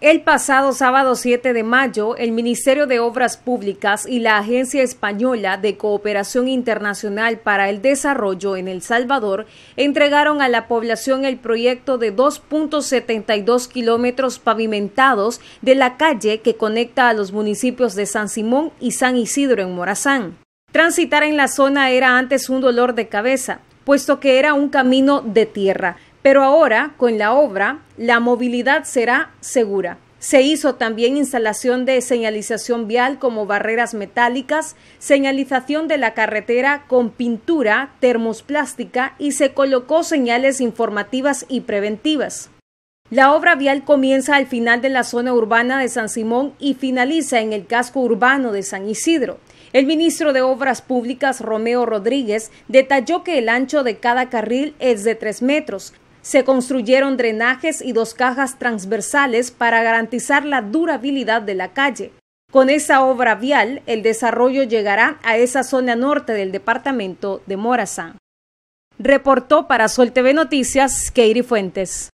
El pasado sábado 7 de mayo, el Ministerio de Obras Públicas y la Agencia Española de Cooperación Internacional para el Desarrollo en El Salvador entregaron a la población el proyecto de 2.72 kilómetros pavimentados de la calle que conecta a los municipios de San Simón y San Isidro en Morazán. Transitar en la zona era antes un dolor de cabeza, puesto que era un camino de tierra pero ahora, con la obra, la movilidad será segura. Se hizo también instalación de señalización vial como barreras metálicas, señalización de la carretera con pintura termosplástica y se colocó señales informativas y preventivas. La obra vial comienza al final de la zona urbana de San Simón y finaliza en el casco urbano de San Isidro. El ministro de Obras Públicas, Romeo Rodríguez, detalló que el ancho de cada carril es de 3 metros, se construyeron drenajes y dos cajas transversales para garantizar la durabilidad de la calle. Con esa obra vial, el desarrollo llegará a esa zona norte del departamento de Morazán. Reportó para Sol TV Noticias Keiri Fuentes.